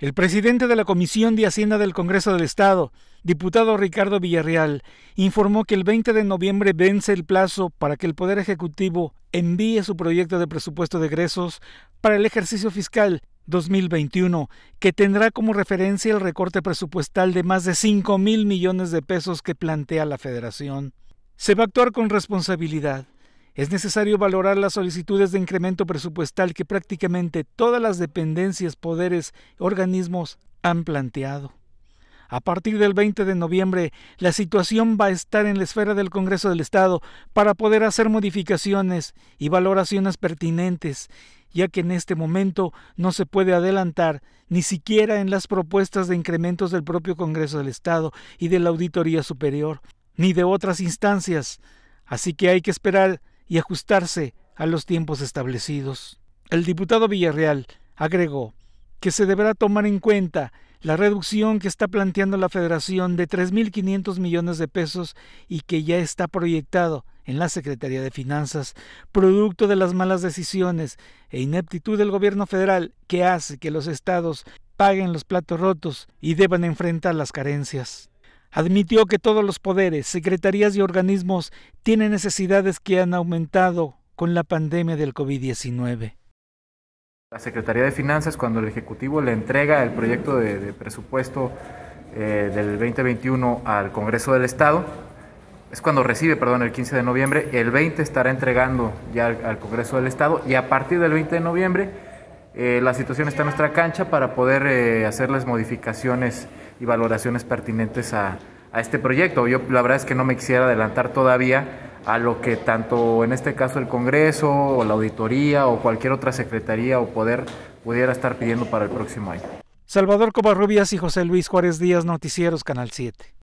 El presidente de la Comisión de Hacienda del Congreso del Estado, diputado Ricardo Villarreal, informó que el 20 de noviembre vence el plazo para que el Poder Ejecutivo envíe su proyecto de presupuesto de egresos para el ejercicio fiscal 2021, que tendrá como referencia el recorte presupuestal de más de 5 mil millones de pesos que plantea la Federación. Se va a actuar con responsabilidad es necesario valorar las solicitudes de incremento presupuestal que prácticamente todas las dependencias, poderes, organismos han planteado. A partir del 20 de noviembre, la situación va a estar en la esfera del Congreso del Estado para poder hacer modificaciones y valoraciones pertinentes, ya que en este momento no se puede adelantar ni siquiera en las propuestas de incrementos del propio Congreso del Estado y de la Auditoría Superior, ni de otras instancias. Así que hay que esperar y ajustarse a los tiempos establecidos. El diputado Villarreal agregó que se deberá tomar en cuenta la reducción que está planteando la Federación de 3.500 millones de pesos y que ya está proyectado en la Secretaría de Finanzas, producto de las malas decisiones e ineptitud del gobierno federal que hace que los estados paguen los platos rotos y deban enfrentar las carencias. Admitió que todos los poderes, secretarías y organismos tienen necesidades que han aumentado con la pandemia del COVID-19. La Secretaría de Finanzas, cuando el Ejecutivo le entrega el proyecto de, presupuesto eh, del 2021 al Congreso del Estado, es cuando recibe, perdón, el 15 de noviembre, el 20 estará entregando ya al, Congreso del Estado y a partir del 20 de noviembre eh, la situación está en nuestra cancha para poder eh, hacer las modificaciones y valoraciones pertinentes a, a este proyecto. Yo la verdad es que no me quisiera adelantar todavía a lo que tanto en este caso el Congreso o la auditoría o cualquier otra secretaría o poder pudiera estar pidiendo para el próximo año. Salvador Covarrubias y José Luis Juárez Díaz, Noticieros, Canal 7.